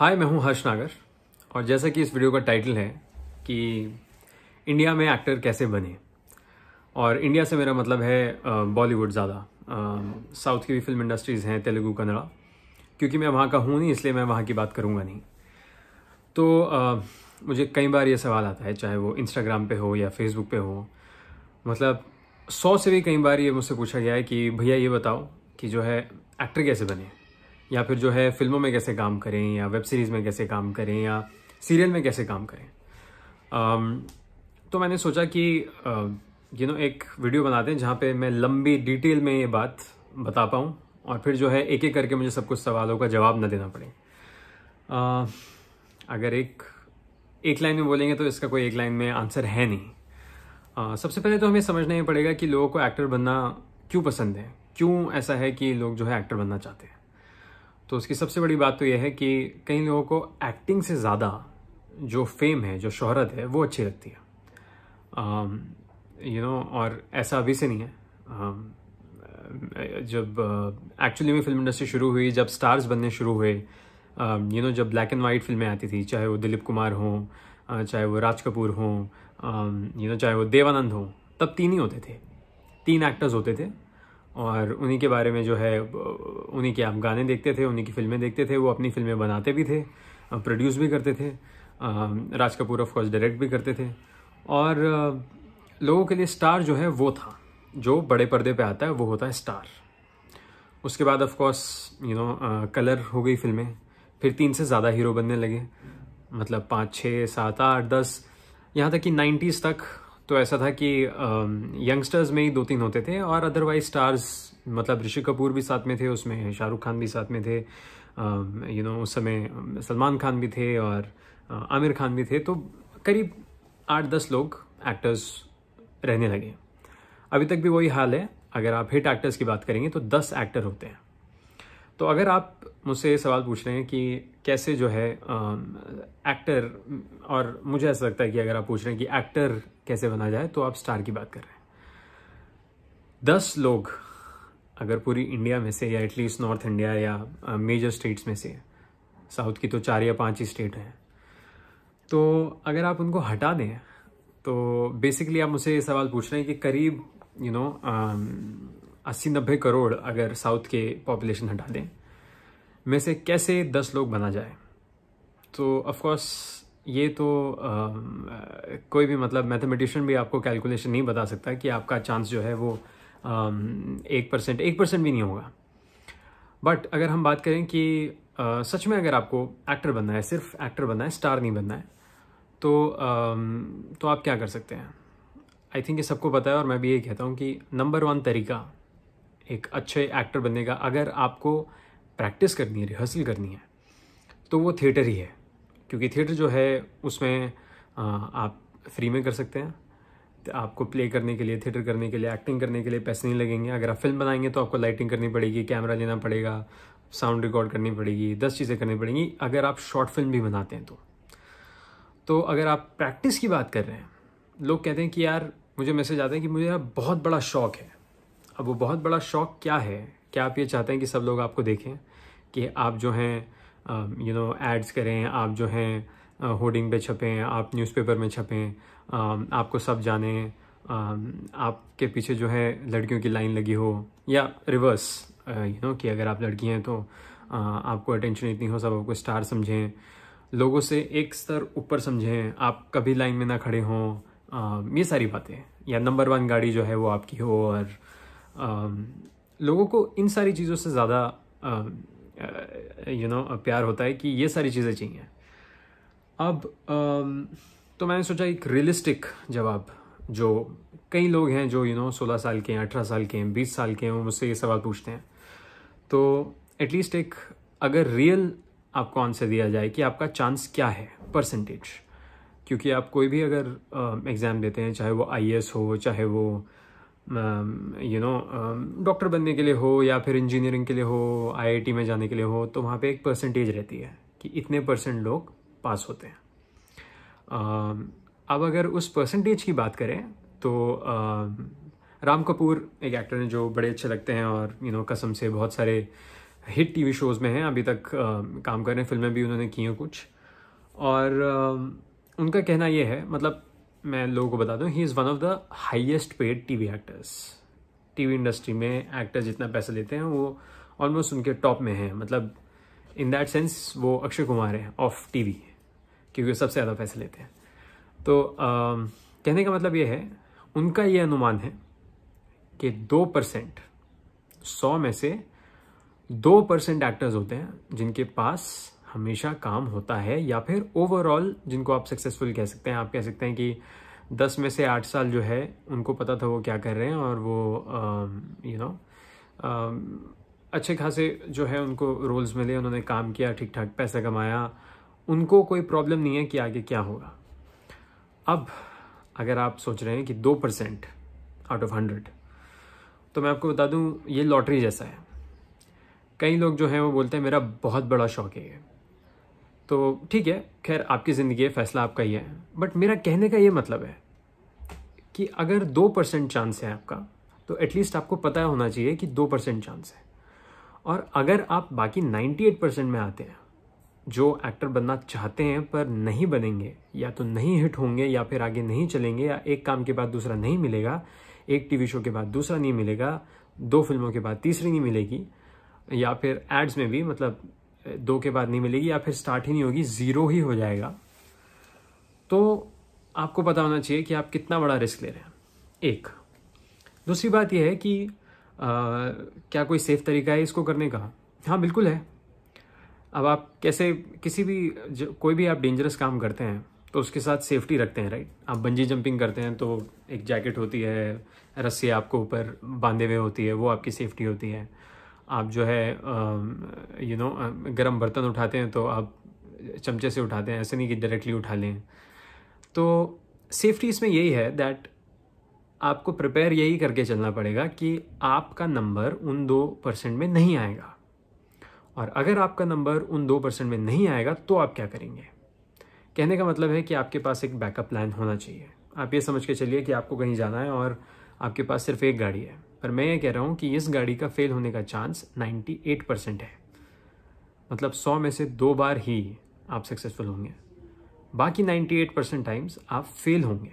हाय मैं हूं हर्ष नागर और जैसा कि इस वीडियो का टाइटल है कि इंडिया में एक्टर कैसे बने और इंडिया से मेरा मतलब है बॉलीवुड ज़्यादा साउथ की भी फिल्म इंडस्ट्रीज़ हैं तेलुगु कन्नड़ा क्योंकि मैं वहाँ का हूँ नहीं इसलिए मैं वहाँ की बात करूँगा नहीं तो आ, मुझे कई बार ये सवाल आता है चाहे वो इंस्टाग्राम पे हो या फेसबुक पे हो मतलब सौ से भी कई बार ये मुझसे पूछा गया है कि भैया ये बताओ कि जो है एक्टर कैसे बने या फिर जो है फिल्मों में कैसे काम करें या वेब सीरीज़ में कैसे काम करें या सीरियल में कैसे काम करें um, तो मैंने सोचा कि यू नो एक वीडियो बना दें जहाँ पे मैं लंबी डिटेल में ये बात बता पाऊँ और फिर जो है एक एक करके मुझे सब कुछ सवालों का जवाब ना देना पड़े uh, अगर एक एक लाइन में बोलेंगे तो इसका कोई एक लाइन में आंसर है नहीं uh, सबसे पहले तो हमें समझना ही पड़ेगा कि लोगों को एक्टर बनना क्यों पसंद है क्यों ऐसा है कि लोग जो है एक्टर बनना चाहते हैं तो उसकी सबसे बड़ी बात तो यह है कि कई लोगों को एक्टिंग से ज़्यादा जो फेम है जो शोहरत है वो अच्छी लगती है यू um, नो और ऐसा अभी से नहीं है um, जब एक्चुअली uh, में फिल्म इंडस्ट्री शुरू हुई जब स्टार्स बनने शुरू हुए यू um, नो जब ब्लैक एंड वाइट फिल्में आती थी चाहे वो दिलीप कुमार हों uh, चाहे वो राज कपूर हों यू um, नो चाहे वो देवानंद हों तब तीन ही होते थे तीन एक्टर्स होते थे और उन्हीं के बारे में जो है उन्हीं के हम गाने देखते थे उन्हीं की फिल्में देखते थे वो अपनी फिल्में बनाते भी थे प्रोड्यूस भी करते थे Raj Kapoor of course direct भी करते थे और लोगों के लिए स्टार जो है वो था जो बड़े पर्दे पे आता है वो होता है स्टार उसके बाद of course you know colour हो गई फिल्में फिर तीन से ज़्यादा हीरो बनने लगे मतलब पाँच छः सात आठ दस यहाँ तक कि नाइन्टीज़ तक तो ऐसा था कि यंगस्टर्स में ही दो तीन होते थे और अदरवाइज स्टार्स मतलब ऋषि कपूर भी साथ में थे उसमें शाहरुख खान भी साथ में थे यू नो उस समय सलमान खान भी थे और आमिर खान भी थे तो करीब आठ दस लोग एक्टर्स रहने लगे अभी तक भी वही हाल है अगर आप हिट एक्टर्स की बात करेंगे तो दस एक्टर होते हैं तो अगर आप मुझसे ये सवाल पूछ रहे हैं कि कैसे जो है एक्टर और मुझे ऐसा लगता है कि अगर आप पूछ रहे हैं कि एक्टर कैसे बना जाए तो आप स्टार की बात कर रहे हैं दस लोग अगर पूरी इंडिया में से या एटलीस्ट नॉर्थ इंडिया या मेजर स्टेट्स में से साउथ की तो चार या पांच ही स्टेट हैं तो अगर आप उनको हटा दें तो बेसिकली आप मुझसे ये सवाल पूछ रहे हैं कि करीब यू नो अस्सी नब्बे करोड़ अगर साउथ के पॉपुलेशन हटा दें में से कैसे दस लोग बना जाए तो ऑफकोर्स ये तो आ, कोई भी मतलब मैथमेटिशियन भी आपको कैलकुलेशन नहीं बता सकता कि आपका चांस जो है वो आ, एक परसेंट एक परसेंट भी नहीं होगा बट अगर हम बात करें कि आ, सच में अगर आपको एक्टर बनना है सिर्फ एक्टर बनना है स्टार नहीं बनना है तो आ, तो आप क्या कर सकते हैं आई थिंक ये सबको पता है और मैं भी ये कहता हूँ कि नंबर वन तरीका एक अच्छे एक्टर बनने का अगर आपको प्रैक्टिस करनी है रिहर्सल करनी है तो वो थिएटर ही है क्योंकि थिएटर जो है उसमें आप फ्री में कर सकते हैं तो आपको प्ले करने के लिए थिएटर करने के लिए एक्टिंग करने के लिए पैसे नहीं लगेंगे अगर आप फिल्म बनाएंगे तो आपको लाइटिंग करनी पड़ेगी कैमरा लेना पड़ेगा साउंड रिकॉर्ड करनी पड़ेगी दस चीज़ें करनी पड़ेंगी अगर आप शॉर्ट फिल्म भी बनाते हैं तो तो अगर आप प्रैक्टिस की बात कर रहे हैं लोग कहते हैं कि यार मुझे मैसेज आते हैं कि मुझे यार बहुत बड़ा शौक़ है अब वो बहुत बड़ा शौक़ क्या है क्या आप ये चाहते हैं कि सब लोग आपको देखें कि आप जो हैं यू नो एड्स करें आप जो हैं होर्डिंग पे छपें आप न्यूज़पेपर में छपें आपको सब जाने आपके पीछे जो है लड़कियों की लाइन लगी हो या रिवर्स यू नो कि अगर आप लड़की हैं तो आपको अटेंशन इतनी हो सब आपको स्टार समझें लोगों से एक स्तर ऊपर समझें आप कभी लाइन में ना खड़े हों ये सारी बातें या नंबर वन गाड़ी जो है वो आपकी हो और आ, लोगों को इन सारी चीज़ों से ज़्यादा यू uh, नो प्यार होता है कि ये सारी चीज़ें चाहिए अब um, तो मैंने सोचा एक रियलिस्टिक जवाब जो कई लोग हैं जो यू नो सोलह साल के हैं अठारह साल के हैं बीस साल के हैं वो मुझसे ये सवाल पूछते हैं तो एटलीस्ट एक अगर रियल आपको आंसर दिया जाए कि आपका चांस क्या है परसेंटेज क्योंकि आप कोई भी अगर एग्ज़ाम um, देते हैं चाहे वो आई हो चाहे वो यू नो डॉक्टर बनने के लिए हो या फिर इंजीनियरिंग के लिए हो आईआईटी में जाने के लिए हो तो वहाँ पे एक परसेंटेज रहती है कि इतने परसेंट लोग पास होते हैं uh, अब अगर उस परसेंटेज की बात करें तो uh, राम कपूर एक एक्टर हैं जो बड़े अच्छे लगते हैं और यू you नो know, कसम से बहुत सारे हिट टीवी शोज़ में हैं अभी तक uh, काम कर रहे हैं फिल्में भी उन्होंने की हैं कुछ और उनका कहना यह है मतलब मैं लोगों को बता दूं he is one of the highest paid TV actors TV industry में एक्टर्स जितना पैसा लेते हैं वो ऑलमोस्ट उनके टॉप में हैं मतलब इन दैट सेंस वो अक्षय कुमार हैं ऑफ टीवी क्योंकि सबसे ज़्यादा पैसे लेते हैं तो आ, कहने का मतलब ये है उनका ये अनुमान है कि दो परसेंट सौ में से दो परसेंट एक्टर्स होते हैं जिनके पास हमेशा काम होता है या फिर ओवरऑल जिनको आप सक्सेसफुल कह सकते हैं आप कह सकते हैं कि दस में से आठ साल जो है उनको पता था वो क्या कर रहे हैं और वो यू नो अच्छे खासे जो है उनको रोल्स मिले उन्होंने काम किया ठीक ठाक पैसा कमाया उनको कोई प्रॉब्लम नहीं है कि आगे क्या होगा अब अगर आप सोच रहे हैं कि दो परसेंट आउट ऑफ हंड्रेड तो मैं आपको बता दूं ये लॉटरी जैसा है कई लोग जो हैं वो बोलते हैं मेरा बहुत बड़ा शौक है तो ठीक है खैर आपकी ज़िंदगी है फैसला आपका ही है बट मेरा कहने का ये मतलब है कि अगर दो परसेंट चांस है आपका तो एटलीस्ट आपको पता होना चाहिए कि दो परसेंट चांस है और अगर आप बाकी नाइन्टी एट परसेंट में आते हैं जो एक्टर बनना चाहते हैं पर नहीं बनेंगे या तो नहीं हिट होंगे या फिर आगे नहीं चलेंगे या एक काम के बाद दूसरा नहीं मिलेगा एक टीवी शो के बाद दूसरा नहीं मिलेगा दो फिल्मों के बाद तीसरी नहीं मिलेगी या फिर एड्स में भी मतलब दो के बाद नहीं मिलेगी या फिर स्टार्ट ही नहीं होगी ज़ीरो ही हो जाएगा तो आपको पता होना चाहिए कि आप कितना बड़ा रिस्क ले रहे हैं एक दूसरी बात यह है कि आ, क्या कोई सेफ तरीका है इसको करने का हाँ बिल्कुल है अब आप कैसे किसी भी कोई भी आप डेंजरस काम करते हैं तो उसके साथ सेफ्टी रखते हैं राइट आप बंजी जंपिंग करते हैं तो एक जैकेट होती है रस्सी आपको ऊपर बांधे हुए होती है वो आपकी सेफ्टी होती है आप जो है यू नो गर्म बर्तन उठाते हैं तो आप चमचे से उठाते हैं ऐसे नहीं कि डायरेक्टली उठा लें तो सेफ्टी इसमें यही है दैट आपको प्रिपेयर यही करके चलना पड़ेगा कि आपका नंबर उन दो परसेंट में नहीं आएगा और अगर आपका नंबर उन दो परसेंट में नहीं आएगा तो आप क्या करेंगे कहने का मतलब है कि आपके पास एक बैकअप प्लान होना चाहिए आप ये समझ के चलिए कि आपको कहीं जाना है और आपके पास सिर्फ एक गाड़ी है पर मैं ये कह रहा हूँ कि इस गाड़ी का फेल होने का चांस 98 परसेंट है मतलब 100 में से दो बार ही आप सक्सेसफुल होंगे बाकी 98 परसेंट टाइम्स आप फेल होंगे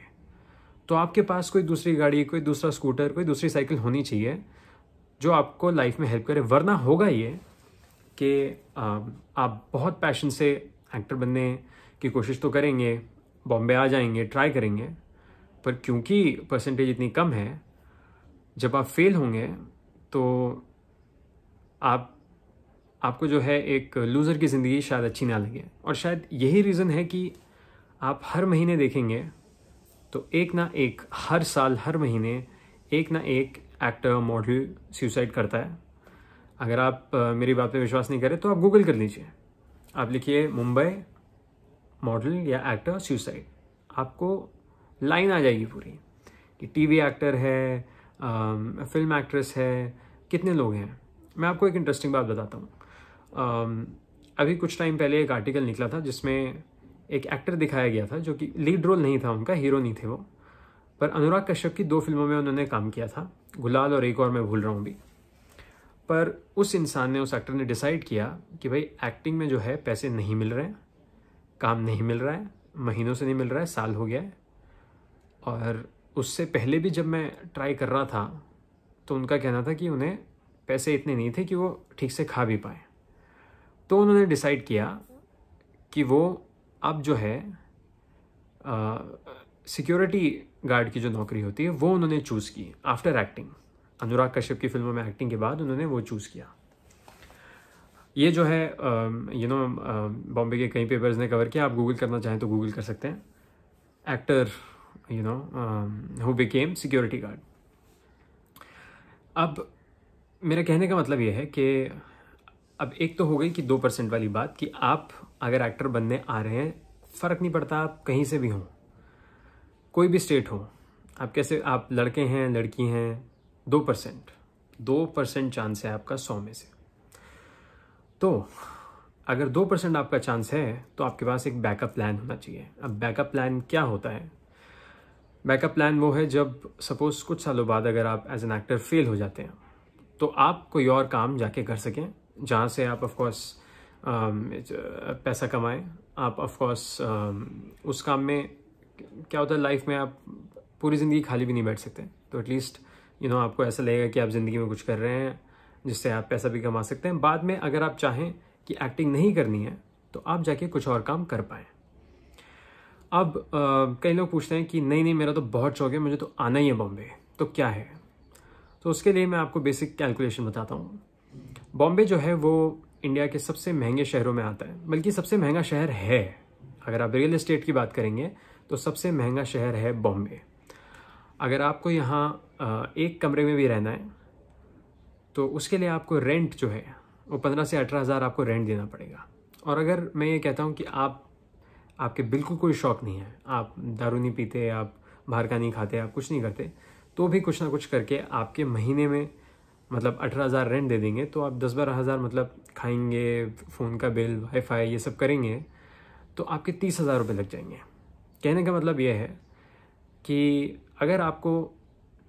तो आपके पास कोई दूसरी गाड़ी कोई दूसरा स्कूटर कोई दूसरी साइकिल होनी चाहिए जो आपको लाइफ में हेल्प करे वरना होगा ये कि आप बहुत पैशन से एक्टर बनने की कोशिश तो करेंगे बॉम्बे आ जाएंगे ट्राई करेंगे पर क्योंकि परसेंटेज इतनी कम है जब आप फेल होंगे तो आप आपको जो है एक लूज़र की ज़िंदगी शायद अच्छी ना लगे और शायद यही रीज़न है कि आप हर महीने देखेंगे तो एक ना एक हर साल हर महीने एक ना एक एक्टर मॉडल सुसाइड करता है अगर आप मेरी बात पे विश्वास नहीं करें तो आप गूगल कर लीजिए आप लिखिए मुंबई मॉडल या एक्टर सुसाइड आपको लाइन आ जाएगी पूरी कि टीवी एक्टर है फिल्म um, एक्ट्रेस है कितने लोग हैं मैं आपको एक इंटरेस्टिंग बात बताता हूँ um, अभी कुछ टाइम पहले एक आर्टिकल निकला था जिसमें एक एक्टर दिखाया गया था जो कि लीड रोल नहीं था उनका हीरो नहीं थे वो पर अनुराग कश्यप की दो फिल्मों में उन्होंने काम किया था गुलाल और एक और मैं भूल रहा हूँ भी पर उस इंसान ने उस एक्टर ने डिसाइड किया कि भाई एक्टिंग में जो है पैसे नहीं मिल रहे हैं काम नहीं मिल रहा है महीनों से नहीं मिल रहा है साल हो गया है और उससे पहले भी जब मैं ट्राई कर रहा था तो उनका कहना था कि उन्हें पैसे इतने नहीं थे कि वो ठीक से खा भी पाए तो उन्होंने डिसाइड किया कि वो अब जो है सिक्योरिटी गार्ड की जो नौकरी होती है वो उन्होंने चूज़ की आफ्टर एक्टिंग अनुराग कश्यप की फिल्मों में एक्टिंग के बाद उन्होंने वो चूज़ किया ये जो है यू नो बॉम्बे के कई पेपर्स ने कवर किया आप गूगल करना चाहें तो गूगल कर सकते हैं actor you know who became security guard अब मेरा कहने का मतलब यह है कि अब एक तो हो गई कि दो परसेंट वाली बात कि आप अगर एक्टर बनने आ रहे हैं फ़र्क नहीं पड़ता आप कहीं से भी हों कोई भी स्टेट हो आप कैसे आप लड़के हैं लड़की हैं दो परसेंट दो परसेंट चांस है आपका सौ में से तो अगर दो परसेंट आपका चांस है तो आपके पास एक बैकअप प्लान होना चाहिए अब बैकअप प्लान क्या होता है बैकअप प्लान वो है जब सपोज कुछ सालों बाद अगर आप एज एन एक्टर फेल हो जाते हैं तो आप कोई और काम जाके कर सकें जहाँ से आप ऑफकोर्स um, uh, पैसा कमाएं आप ऑफकोर्स um, उस काम में क्या होता है लाइफ में आप पूरी ज़िंदगी खाली भी नहीं बैठ सकते तो एटलीस्ट यू नो आपको ऐसा लगेगा कि आप ज़िंदगी में कुछ कर रहे हैं जिससे आप पैसा भी कमा सकते हैं बाद में अगर आप चाहें कि एक्टिंग नहीं करनी है तो आप जाके कुछ और काम कर पाएँ अब कई लोग पूछते हैं कि नहीं नहीं मेरा तो बहुत शौक है मुझे तो आना ही है बॉम्बे तो क्या है तो उसके लिए मैं आपको बेसिक कैलकुलेशन बताता हूँ बॉम्बे जो है वो इंडिया के सबसे महंगे शहरों में आता है बल्कि सबसे महंगा शहर है अगर आप रियल इस्टेट की बात करेंगे तो सबसे महंगा शहर है बॉम्बे अगर आपको यहाँ एक कमरे में भी रहना है तो उसके लिए आपको रेंट जो है वो पंद्रह से अठारह हज़ार आपको रेंट देना पड़ेगा और अगर मैं ये कहता हूँ कि आप आपके बिल्कुल कोई शौक नहीं है आप दारू नहीं पीते आप बाहर का नहीं खाते आप कुछ नहीं करते तो भी कुछ ना कुछ करके आपके महीने में मतलब अठारह हज़ार रेंट दे देंगे तो आप दस बारह हज़ार मतलब खाएंगे फ़ोन का बिल वाईफाई ये सब करेंगे तो आपके तीस हज़ार रुपये लग जाएंगे कहने का मतलब ये है कि अगर आपको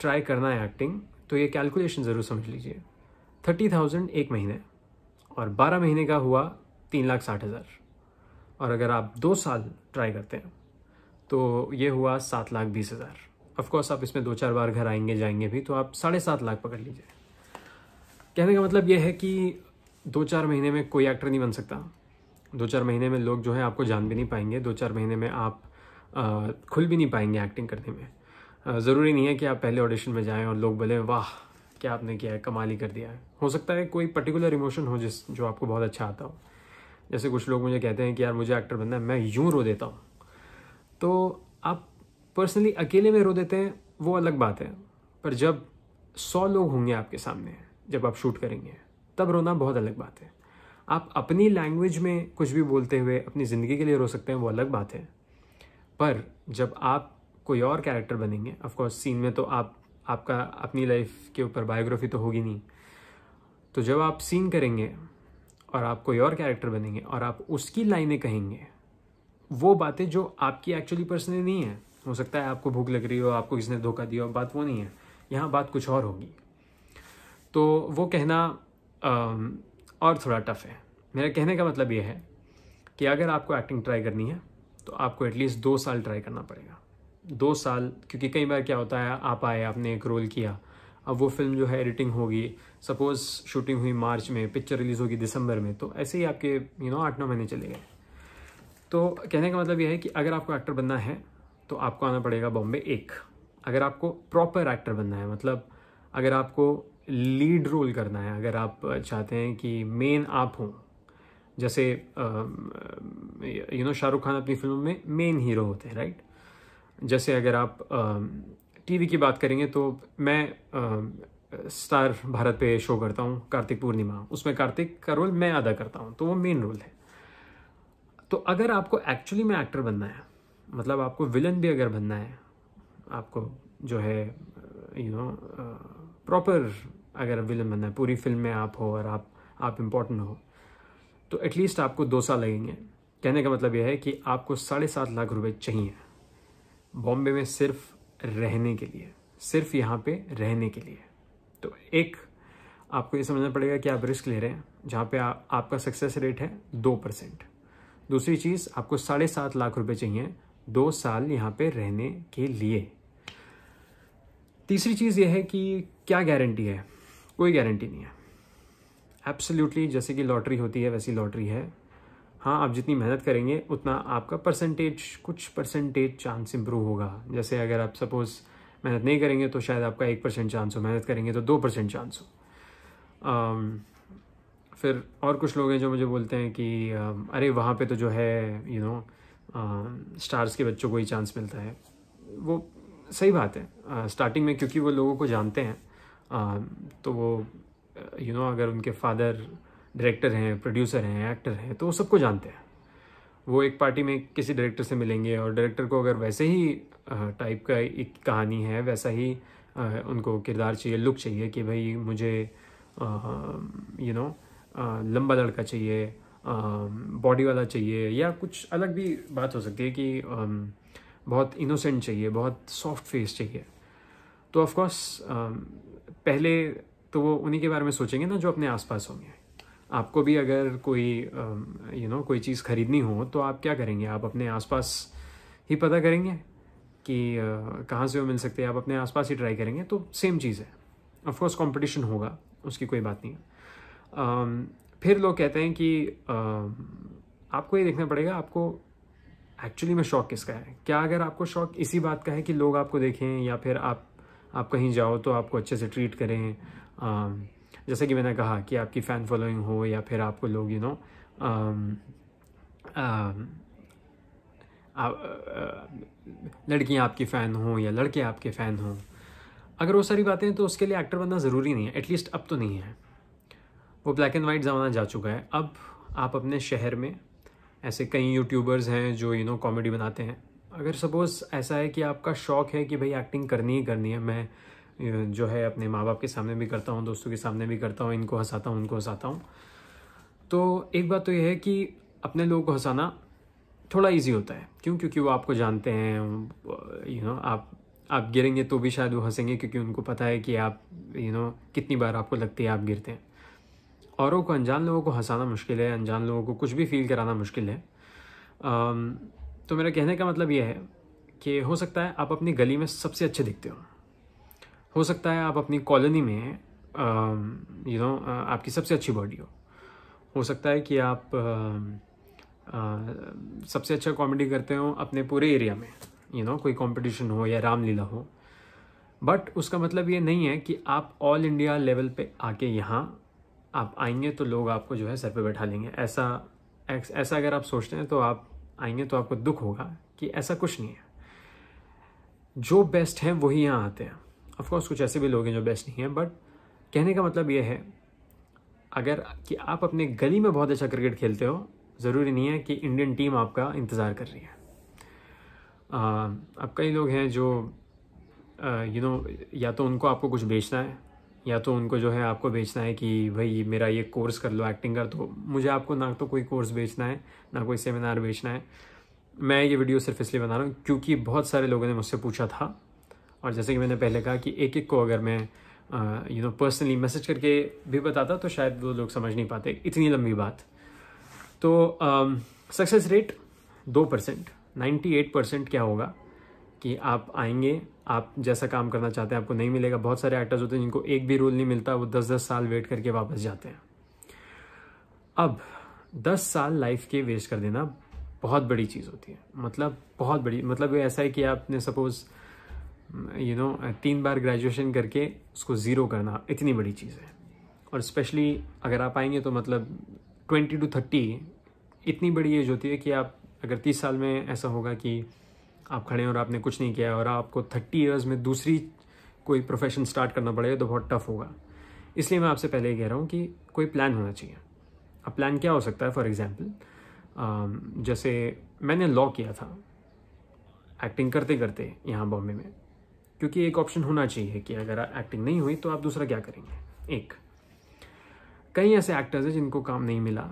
ट्राई करना है एक्टिंग तो ये कैलकुलेशन ज़रूर समझ लीजिए थर्टी थाउजेंड एक महीने और बारह महीने का हुआ तीन लाख साठ हज़ार और अगर आप दो साल ट्राई करते हैं तो ये हुआ सात लाख बीस हज़ार ऑफकोर्स आप इसमें दो चार बार घर आएंगे जाएंगे भी तो आप साढ़े सात लाख पकड़ लीजिए कहने का मतलब ये है कि दो चार महीने में कोई एक्टर नहीं बन सकता दो चार महीने में लोग जो है आपको जान भी नहीं पाएंगे दो चार महीने में आप आ, खुल भी नहीं पाएंगे एक्टिंग करने में ज़रूरी नहीं है कि आप पहले ऑडिशन में जाएं और लोग बोले वाह क्या आपने किया है कमाल ही कर दिया है हो सकता है कोई पर्टिकुलर इमोशन हो जिस जो आपको बहुत अच्छा आता हो जैसे कुछ लोग मुझे कहते हैं कि यार मुझे एक्टर बनना है मैं यूँ रो देता हूँ तो आप पर्सनली अकेले में रो देते हैं वो अलग बात है पर जब सौ लोग होंगे आपके सामने जब आप शूट करेंगे तब रोना बहुत अलग बात है आप अपनी लैंग्वेज में कुछ भी बोलते हुए अपनी ज़िंदगी के लिए रो सकते हैं वो अलग बात है पर जब आप कोई और कैरेक्टर बनेंगे ऑफकोर्स सीन में तो आप आपका अपनी लाइफ के ऊपर बायोग्राफी तो होगी नहीं तो जब आप सीन करेंगे और आप कोई और कैरेक्टर बनेंगे और आप उसकी लाइनें कहेंगे वो बातें जो आपकी एक्चुअली पर्सनली नहीं है हो सकता है आपको भूख लग रही हो आपको किसी ने धोखा दिया हो बात वो नहीं है यहाँ बात कुछ और होगी तो वो कहना आ, और थोड़ा टफ है मेरा कहने का मतलब ये है कि अगर आपको एक्टिंग ट्राई करनी है तो आपको एटलीस्ट दो साल ट्राई करना पड़ेगा दो साल क्योंकि कई बार क्या होता है आप आए आपने एक रोल किया अब वो फिल्म जो है एडिटिंग होगी सपोज शूटिंग हुई मार्च में पिक्चर रिलीज़ होगी दिसंबर में तो ऐसे ही आपके यू नो आठ नौ महीने चले गए तो कहने का मतलब यह है कि अगर आपको एक्टर बनना है तो आपको आना पड़ेगा बॉम्बे एक अगर आपको प्रॉपर एक्टर बनना है मतलब अगर आपको लीड रोल करना है अगर आप चाहते हैं कि मेन आप हों जैसे यू नो शाहरुख खान अपनी फिल्मों में मेन हीरो होते हैं राइट जैसे अगर आप टीवी की बात करेंगे तो मैं आ, स्टार भारत पे शो करता हूँ कार्तिक पूर्णिमा उसमें कार्तिक का रोल मैं अदा करता हूँ तो वो मेन रोल है तो अगर आपको एक्चुअली में एक्टर बनना है मतलब आपको विलन भी अगर बनना है आपको जो है यू नो प्रॉपर अगर विलन बनना है पूरी फिल्म में आप हो और आप आप इम्पोर्टेंट हो तो एटलीस्ट आपको दो साल लगेंगे कहने का मतलब यह है कि आपको साढ़े सात लाख रुपए चाहिए बॉम्बे में सिर्फ रहने के लिए सिर्फ यहाँ पे रहने के लिए तो एक आपको ये समझना पड़ेगा कि आप रिस्क ले रहे हैं जहाँ पे आ, आपका सक्सेस रेट है दो परसेंट दूसरी चीज़ आपको साढ़े सात लाख रुपए चाहिए दो साल यहाँ पे रहने के लिए तीसरी चीज़ यह है कि क्या गारंटी है कोई गारंटी नहीं है एब्सोल्यूटली जैसे कि लॉटरी होती है वैसी लॉटरी है हाँ आप जितनी मेहनत करेंगे उतना आपका परसेंटेज कुछ परसेंटेज चांस इम्प्रूव होगा जैसे अगर आप सपोज़ मेहनत नहीं करेंगे तो शायद आपका एक परसेंट चांस हो मेहनत करेंगे तो दो परसेंट चांस हो फिर और कुछ लोग हैं जो मुझे बोलते हैं कि आ, अरे वहाँ पे तो जो है यू नो स्टार्स के बच्चों को ही चांस मिलता है वो सही बात है आ, स्टार्टिंग में क्योंकि वो लोगों को जानते हैं आ, तो वो यू नो अगर उनके फादर डायरेक्टर हैं प्रोड्यूसर हैं एक्टर हैं तो वो सबको जानते हैं वो एक पार्टी में किसी डायरेक्टर से मिलेंगे और डायरेक्टर को अगर वैसे ही टाइप का एक कहानी है वैसा ही उनको किरदार चाहिए लुक चाहिए कि भाई मुझे यू नो लंबा लड़का चाहिए बॉडी वाला चाहिए या कुछ अलग भी बात हो सकती है कि बहुत इनोसेंट चाहिए बहुत सॉफ्ट फेस चाहिए तो ऑफकोर्स पहले तो वो उन्हीं के बारे में सोचेंगे ना जो अपने आसपास होंगे आपको भी अगर कोई यू नो कोई चीज़ ख़रीदनी हो तो आप क्या करेंगे आप अपने आसपास ही पता करेंगे कि कहाँ से वो मिल सकते हैं आप अपने आसपास ही ट्राई करेंगे तो सेम चीज़ है ऑफकोर्स कंपटीशन होगा उसकी कोई बात नहीं है फिर लोग कहते हैं कि आपको ये देखना पड़ेगा आपको एक्चुअली में शौक़ किसका है क्या अगर आपको शौक़ इसी बात का है कि लोग आपको देखें या फिर आप आप कहीं जाओ तो आपको अच्छे से ट्रीट करें जैसे कि मैंने कहा कि आपकी फ़ैन फॉलोइंग हो या फिर आपको लोग यू नो लड़कियाँ आपकी फ़ैन हों या लड़के आपके फ़ैन हों अगर वो सारी बातें हैं तो उसके लिए एक्टर बनना ज़रूरी नहीं है एटलीस्ट अब तो नहीं है वो ब्लैक एंड वाइट ज़माना जा चुका है अब आप अपने शहर में ऐसे कई यूट्यूबर्स हैं जो यू नो कॉमेडी बनाते हैं अगर सपोज़ ऐसा है कि आपका शौक़ है कि भाई एक्टिंग करनी ही करनी है मैं जो है अपने माँ बाप के सामने भी करता हूँ दोस्तों के सामने भी करता हूँ इनको हंसाता हूँ उनको हंसाता हूँ तो एक बात तो यह है कि अपने लोगों को हंसाना थोड़ा इजी होता है क्यों क्योंकि वो आपको जानते हैं यू नो आप आप गिरेंगे तो भी शायद वो हंसेंगे क्योंकि उनको पता है कि आप यू नो कितनी बार आपको लगती है आप गिरते हैं औरों को अनजान लोगों को हंसाना मुश्किल है अनजान लोगों को कुछ भी फील कराना मुश्किल है तो मेरा कहने का मतलब यह है कि हो सकता है आप अपनी गली में सबसे अच्छे दिखते हो हो सकता है आप अपनी कॉलोनी में यू नो आपकी सबसे अच्छी बॉडी हो हो सकता है कि आप आ, सबसे अच्छा कॉमेडी करते हो अपने पूरे एरिया में यू you नो know, कोई कंपटीशन हो या रामलीला हो बट उसका मतलब ये नहीं है कि आप ऑल इंडिया लेवल पे आके यहाँ आप आएंगे तो लोग आपको जो है सर पे बैठा लेंगे ऐसा ऐसा अगर आप सोचते हैं तो आप आएंगे तो आपको दुख होगा कि ऐसा कुछ नहीं है जो बेस्ट हैं वही यहाँ आते हैं ऑफकोर्स कुछ ऐसे भी लोग हैं जो बेस्ट नहीं हैं बट कहने का मतलब ये है अगर कि आप अपने गली में बहुत अच्छा क्रिकेट खेलते हो ज़रूरी नहीं है कि इंडियन टीम आपका इंतज़ार कर रही है अब कई लोग हैं जो यू नो या तो उनको आपको कुछ बेचना है या तो उनको जो है आपको बेचना है कि भाई मेरा ये कोर्स कर लो एक्टिंग कर दो तो मुझे आपको ना तो कोई कोर्स बेचना है ना कोई सेमिनार बेचना है मैं ये वीडियो सिर्फ इसलिए बना रहा हूँ क्योंकि बहुत सारे लोगों ने मुझसे पूछा था और जैसे कि मैंने पहले कहा कि एक एक को अगर मैं यू नो पर्सनली मैसेज करके भी बताता तो शायद वो लोग समझ नहीं पाते इतनी लंबी बात तो सक्सेस रेट दो परसेंट नाइन्टी एट परसेंट क्या होगा कि आप आएंगे आप जैसा काम करना चाहते हैं आपको नहीं मिलेगा बहुत सारे एक्टर्स होते हैं जिनको एक भी रोल नहीं मिलता वो दस दस साल वेट करके वापस जाते हैं अब दस साल लाइफ के वेस्ट कर देना बहुत बड़ी चीज़ होती है मतलब बहुत बड़ी मतलब ऐसा है कि आपने सपोज़ यू नो तीन बार ग्रेजुएशन करके उसको ज़ीरो करना इतनी बड़ी चीज़ है और स्पेशली अगर आप आएंगे तो मतलब ट्वेंटी टू थर्टी इतनी बड़ी एज होती है कि आप अगर तीस साल में ऐसा होगा कि आप खड़े हैं और आपने कुछ नहीं किया और आपको थर्टी ईयर्स में दूसरी कोई प्रोफेशन स्टार्ट करना पड़ेगा तो बहुत टफ होगा इसलिए मैं आपसे पहले ये कह रहा हूँ कि कोई प्लान होना चाहिए अब प्लान क्या हो सकता है फॉर एग्ज़ाम्पल जैसे मैंने लॉ किया था एक्टिंग करते करते यहाँ बॉम्बे में क्योंकि एक ऑप्शन होना चाहिए कि अगर एक्टिंग नहीं हुई तो आप दूसरा क्या करेंगे एक कई ऐसे एक्टर्स हैं जिनको काम नहीं मिला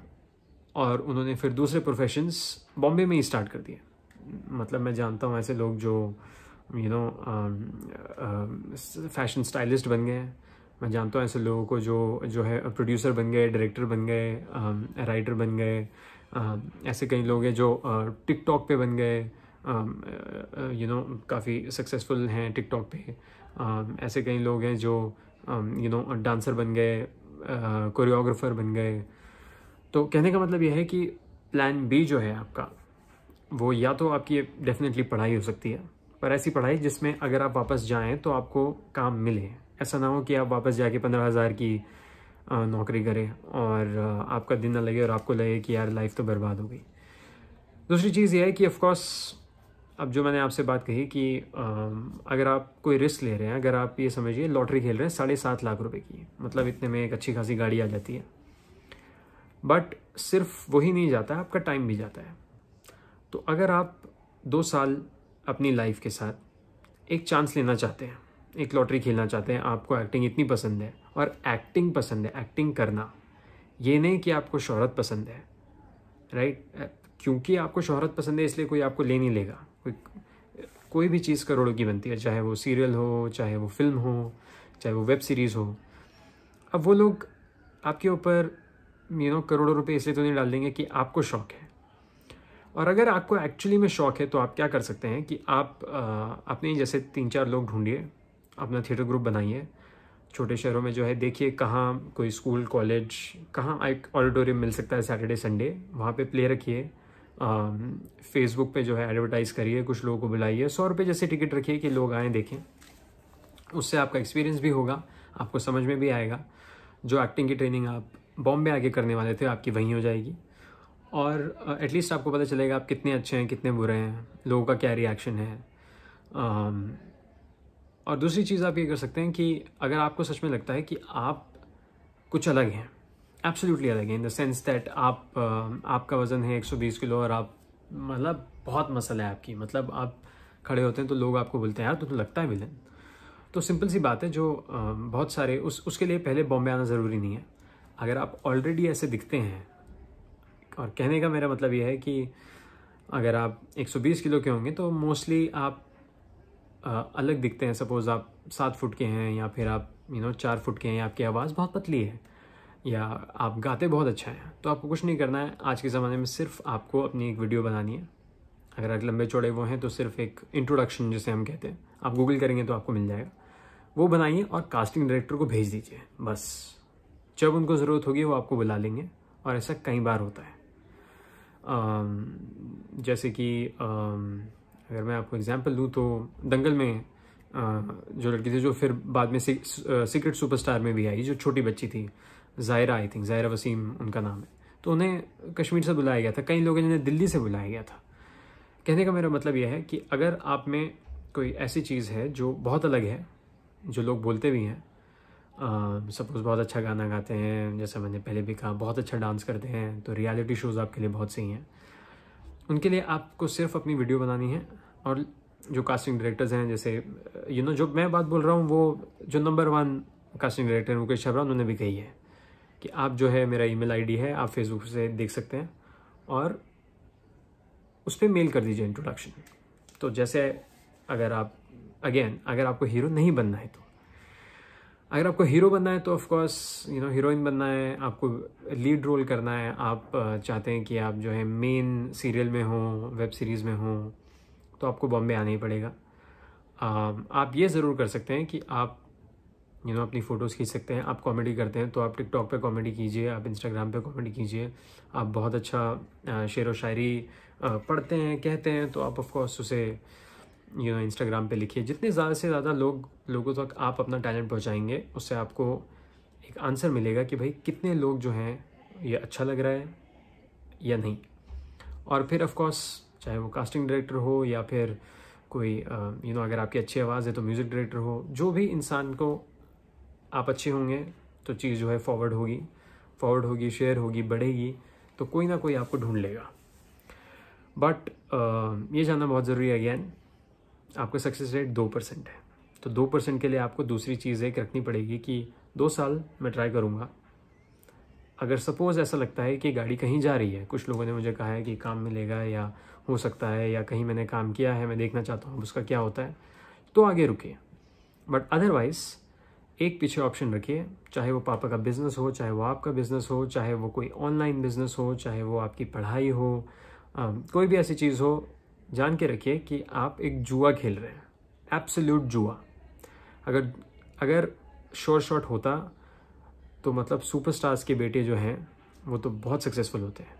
और उन्होंने फिर दूसरे प्रोफेशंस बॉम्बे में ही स्टार्ट कर दिए मतलब मैं जानता हूँ ऐसे लोग जो यू नो फैशन स्टाइलिस्ट बन गए मैं जानता हूँ ऐसे लोगों को जो जो है प्रोड्यूसर बन गए डायरेक्टर बन गए राइटर um, बन गए um, ऐसे कई लोग हैं जो टिकटॉक uh, पे बन गए यू नो काफ़ी सक्सेसफुल हैं टिकटॉक पे um, ऐसे कई लोग हैं जो यू नो डांसर बन गए कोरियोग्राफर uh, बन गए तो कहने का मतलब यह है कि प्लान बी जो है आपका वो या तो आपकी डेफिनेटली पढ़ाई हो सकती है पर ऐसी पढ़ाई जिसमें अगर आप वापस जाएं तो आपको काम मिले ऐसा ना हो कि आप वापस जाके पंद्रह हज़ार की uh, नौकरी करें और uh, आपका दिन ना लगे और आपको लगे कि यार लाइफ तो बर्बाद हो गई दूसरी चीज़ यह है कि ऑफ़ कोर्स अब जो मैंने आपसे बात कही कि अगर आप कोई रिस्क ले रहे हैं अगर आप ये समझिए लॉटरी खेल रहे हैं साढ़े सात लाख रुपए की मतलब इतने में एक अच्छी खासी गाड़ी आ जाती है बट सिर्फ वही नहीं जाता है आपका टाइम भी जाता है तो अगर आप दो साल अपनी लाइफ के साथ एक चांस लेना चाहते हैं एक लॉटरी खेलना चाहते हैं आपको एक्टिंग इतनी पसंद है और एक्टिंग पसंद है एक्टिंग करना ये नहीं कि आपको शोहरत पसंद है राइट क्योंकि आपको शोहरत पसंद है इसलिए कोई आपको ले नहीं लेगा कोई भी चीज़ करोड़ों की बनती है चाहे वो सीरियल हो चाहे वो फिल्म हो चाहे वो वेब सीरीज़ हो अब वो लोग आपके ऊपर यू नो करोड़ों रुपए इसलिए तो नहीं डाल देंगे कि आपको शौक है और अगर आपको एक्चुअली में शौक है तो आप क्या कर सकते हैं कि आप अपने जैसे तीन चार लोग ढूंढिए अपना थिएटर ग्रुप बनाइए छोटे शहरों में जो है देखिए कहाँ कोई स्कूल कॉलेज कहाँ एक ऑडिटोरियम मिल सकता है सैटरडे संडे वहाँ पे प्ले रखिए फेसबुक पे जो है एडवर्टाइज़ करिए कुछ लोगों को बुलाइए सौ रुपये जैसे टिकट रखिए कि लोग आएँ देखें उससे आपका एक्सपीरियंस भी होगा आपको समझ में भी आएगा जो एक्टिंग की ट्रेनिंग आप बॉम्बे आके करने वाले थे आपकी वहीं हो जाएगी और एटलीस्ट आपको पता चलेगा आप कितने अच्छे हैं कितने बुरे हैं लोगों का क्या रिएक्शन है और दूसरी चीज़ आप ये कर सकते हैं कि अगर आपको सच में लगता है कि आप कुछ अलग हैं एब्सोल्युटली अलग uh, है इन द सेंस दैट आप आपका वज़न है 120 किलो और आप मतलब बहुत मसल है आपकी मतलब आप खड़े होते हैं तो लोग आपको बोलते हैं यार तुम्हें तो लगता है विलन तो सिंपल सी बात है जो uh, बहुत सारे उस उसके लिए पहले बॉम्बे आना ज़रूरी नहीं है अगर आप ऑलरेडी ऐसे दिखते हैं और कहने का मेरा मतलब यह है कि अगर आप 120 किलो के होंगे तो मोस्टली आप आ, uh, अलग दिखते हैं सपोज़ आप सात फुट के हैं या फिर आप यू नो चार फुट के हैं आपकी आवाज़ बहुत पतली है या आप गाते बहुत अच्छा हैं तो आपको कुछ नहीं करना है आज के ज़माने में सिर्फ आपको अपनी एक वीडियो बनानी है अगर आप लंबे चौड़े वो हैं तो सिर्फ एक इंट्रोडक्शन जिसे हम कहते हैं आप गूगल करेंगे तो आपको मिल जाएगा वो बनाइए और कास्टिंग डायरेक्टर को भेज दीजिए बस जब उनको ज़रूरत होगी वो आपको बुला लेंगे और ऐसा कई बार होता है जैसे कि अगर मैं आपको एग्जांपल दूं तो दंगल में जो लड़की थी जो फिर बाद में सीक्रेट सुपरस्टार में भी आई जो छोटी बच्ची थी ज़ायरा आई थिंक ज़ायरा वसीम उनका नाम है तो उन्हें कश्मीर से बुलाया गया था कई लोगों ने दिल्ली से बुलाया गया था कहने का मेरा मतलब यह है कि अगर आप में कोई ऐसी चीज़ है जो बहुत अलग है जो लोग बोलते भी हैं सपोज़ बहुत अच्छा गाना गाते हैं जैसा मैंने पहले भी कहा बहुत अच्छा डांस करते हैं तो रियलिटी शोज़ आपके लिए बहुत सही हैं उनके लिए आपको सिर्फ अपनी वीडियो बनानी है और जो कास्टिंग डायरेक्टर्स हैं जैसे यू नो जो मैं बात बोल रहा हूँ वो जो number one casting director Mukesh Sharma उन्होंने भी कही है कि आप जो है मेरा ईमेल आईडी है आप फेसबुक से देख सकते हैं और उस पर मेल कर दीजिए इंट्रोडक्शन तो जैसे अगर आप अगेन अगर आपको हीरो नहीं बनना है तो अगर आपको हीरो बनना है तो ऑफकोर्स यू नो हीरोइन बनना है आपको लीड रोल करना है आप चाहते हैं कि आप जो है मेन सीरियल में हों वेब सीरीज़ में हों तो आपको बॉम्बे आना ही पड़ेगा आप ये ज़रूर कर सकते हैं कि आप यू नो अपनी फ़ोटोज़ खींच सकते हैं आप कॉमेडी करते हैं तो आप टिकटॉक पे कॉमेडी कीजिए आप इंस्टाग्राम पे कॉमेडी कीजिए आप बहुत अच्छा शेर व शायरी पढ़ते हैं कहते हैं तो आप ऑफकोर्स उसे यू नो इंस्टाग्राम पे लिखिए जितने ज़्यादा से ज़्यादा लोग लोगों तक तो आप अपना टैलेंट पहुँचाएंगे उससे आपको एक आंसर मिलेगा कि भाई कितने लोग जो हैं ये अच्छा लग रहा है या नहीं और फिर ऑफकोर्स चाहे वो कास्टिंग डायरेक्टर हो या फिर कोई यू नो अगर आपकी अच्छी आवाज़ है तो म्यूज़िक डायरेक्टर हो जो भी इंसान को आप अच्छे होंगे तो चीज़ जो है फॉरवर्ड होगी फॉरवर्ड होगी शेयर होगी बढ़ेगी तो कोई ना कोई आपको ढूंढ लेगा बट ये जानना बहुत ज़रूरी है अगैन आपका सक्सेस रेट दो परसेंट है तो दो परसेंट के लिए आपको दूसरी चीज़ एक रखनी पड़ेगी कि दो साल मैं ट्राई करूँगा अगर सपोज़ ऐसा लगता है कि गाड़ी कहीं जा रही है कुछ लोगों ने मुझे कहा है कि काम मिलेगा या हो सकता है या कहीं मैंने काम किया है मैं देखना चाहता हूँ उसका क्या होता है तो आगे रुके बट अदरवाइज़ एक पीछे ऑप्शन रखिए चाहे वो पापा का बिज़नेस हो चाहे वो आपका बिज़नेस हो चाहे वो कोई ऑनलाइन बिज़नेस हो चाहे वो आपकी पढ़ाई हो आ, कोई भी ऐसी चीज़ हो जान के रखिए कि आप एक जुआ खेल रहे हैं एप्सल्यूट जुआ अगर अगर शोर शॉट होता तो मतलब सुपरस्टार्स के बेटे जो हैं वो तो बहुत सक्सेसफुल होते हैं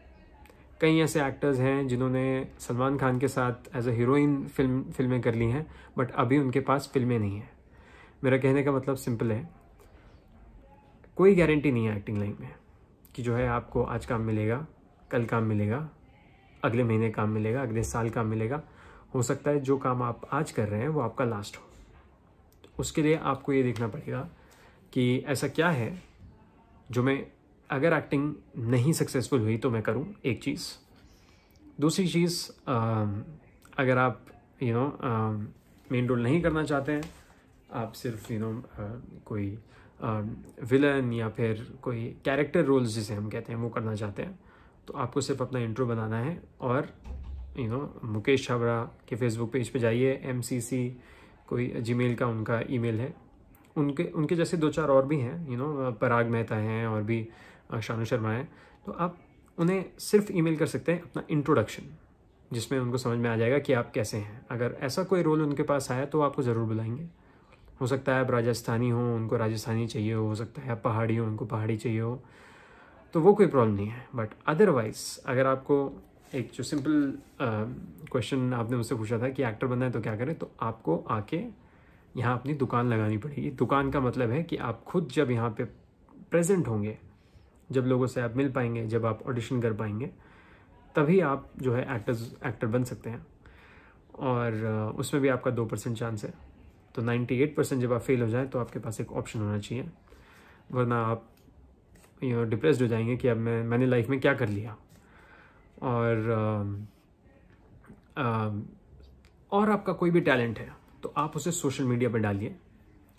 कई ऐसे एक्टर्स हैं जिन्होंने सलमान खान के साथ एज अ हीरोइन फिल्म फिल्में कर ली हैं बट अभी उनके पास फिल्में नहीं हैं मेरा कहने का मतलब सिंपल है कोई गारंटी नहीं है एक्टिंग लाइन में कि जो है आपको आज काम मिलेगा कल काम मिलेगा अगले महीने काम मिलेगा अगले साल काम मिलेगा हो सकता है जो काम आप आज कर रहे हैं वो आपका लास्ट हो उसके लिए आपको ये देखना पड़ेगा कि ऐसा क्या है जो मैं अगर एक्टिंग नहीं सक्सेसफुल हुई तो मैं करूँ एक चीज़ दूसरी चीज़ अगर आप यू नो मेन रोल नहीं करना चाहते हैं आप सिर्फ यू नो कोई विलन या फिर कोई कैरेक्टर रोल्स जिसे हम कहते हैं वो करना चाहते हैं तो आपको सिर्फ अपना इंट्रो बनाना है और यू नो मुकेश छाबड़ा के फेसबुक पेज पे जाइए एम कोई जी का उनका ईमेल है उनके उनके जैसे दो चार और भी हैं यू नो पराग मेहता हैं और भी शानू शर्मा हैं तो आप उन्हें सिर्फ ईमेल कर सकते हैं अपना इंट्रोडक्शन जिसमें उनको समझ में आ जाएगा कि आप कैसे हैं अगर ऐसा कोई रोल उनके पास आया तो आपको ज़रूर बुलाएंगे हो सकता है आप राजस्थानी हो उनको राजस्थानी चाहिए हो सकता है आप पहाड़ी हो उनको पहाड़ी चाहिए हो तो वो कोई प्रॉब्लम नहीं है बट अदरवाइज़ अगर आपको एक जो सिंपल क्वेश्चन आपने मुझसे पूछा था कि एक्टर बनना है तो क्या करें तो आपको आके यहाँ अपनी दुकान लगानी पड़ेगी दुकान का मतलब है कि आप खुद जब यहाँ पे प्रेजेंट होंगे जब लोगों से आप मिल पाएंगे जब आप ऑडिशन कर पाएंगे तभी आप जो है एक्टर्स एक्टर बन सकते हैं और उसमें भी आपका दो परसेंट चांस है तो 98 परसेंट जब आप फेल हो जाएं तो आपके पास एक ऑप्शन होना चाहिए वरना आप यू नो डिप्रेस्ड हो जाएंगे कि अब मैं मैंने लाइफ में क्या कर लिया और आ, um, आ, um, और आपका कोई भी टैलेंट है तो आप उसे सोशल मीडिया पर डालिए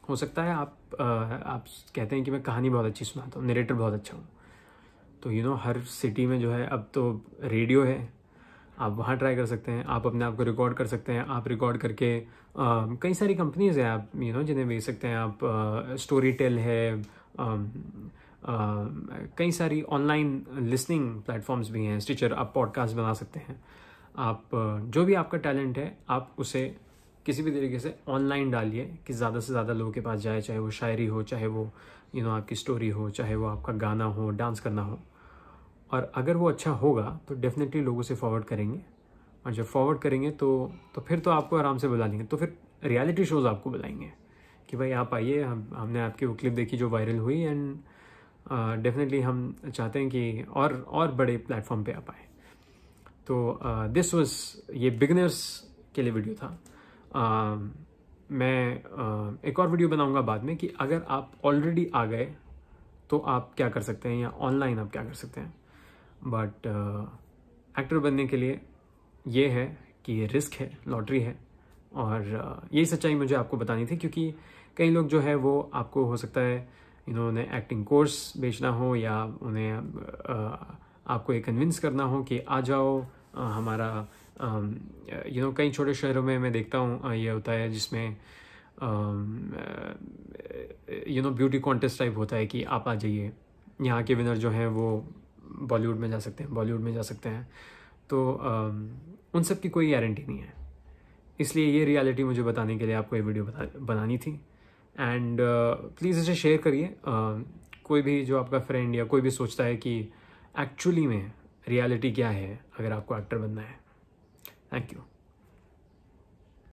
हो सकता है आप आ, uh, आप कहते हैं कि मैं कहानी बहुत अच्छी सुनाता हूँ नरेटर बहुत अच्छा हूँ तो यू you नो know, हर सिटी में जो है अब तो रेडियो है आप वहाँ ट्राई कर सकते हैं आप अपने आप को रिकॉर्ड कर सकते हैं आप रिकॉर्ड करके कई सारी कंपनीज़ हैं आप यू नो जिन्हें बेच सकते हैं आप स्टोरी टेल है कई सारी ऑनलाइन लिसनिंग प्लेटफॉर्म्स भी हैं स्टीचर आप पॉडकास्ट बना सकते हैं आप जो भी आपका टैलेंट है आप उसे किसी भी तरीके से ऑनलाइन डालिए कि ज़्यादा से ज़्यादा लोगों के पास जाए चाहे वो शायरी हो चाहे वो यू you नो know, आपकी स्टोरी हो चाहे वो आपका गाना हो डांस करना हो और अगर वो अच्छा होगा तो डेफिनेटली लोग उसे फॉरवर्ड करेंगे और जब फॉरवर्ड करेंगे तो तो फिर तो आपको आराम से बुला लेंगे तो फिर रियलिटी शोज़ आपको बुलाएंगे कि भाई आप आइए हम हमने आपकी वो क्लिप देखी जो वायरल हुई एंड डेफिनेटली uh, हम चाहते हैं कि और और बड़े प्लेटफॉर्म पे आप आए तो दिस uh, वॉज ये बिगनर्स के लिए वीडियो था uh, मैं uh, एक और वीडियो बनाऊंगा बाद में कि अगर आप ऑलरेडी आ गए तो आप क्या कर सकते हैं या ऑनलाइन आप क्या कर सकते हैं बट एक्टर uh, बनने के लिए ये है कि रिस्क है लॉटरी है और uh, यही सच्चाई मुझे आपको बतानी थी क्योंकि कई लोग जो है वो आपको हो सकता है इन्होंने एक्टिंग कोर्स बेचना हो या उन्हें uh, आपको ये कन्विंस करना हो कि आ जाओ हमारा यू um, नो कई छोटे शहरों में मैं देखता हूँ ये होता है जिसमें you know beauty contest type होता है कि आप आ जाइए यहाँ के विनर जो हैं वो बॉलीवुड में जा सकते हैं बॉलीवुड में जा सकते हैं तो उन सब की कोई गारंटी नहीं है इसलिए ये रियलिटी मुझे बताने के लिए आपको ये वीडियो बता बनानी थी एंड प्लीज़ इसे शेयर करिए कोई भी जो आपका फ्रेंड या कोई भी सोचता है कि एक्चुअली में रियलिटी क्या है अगर आपको एक्टर बनना है थैंक यू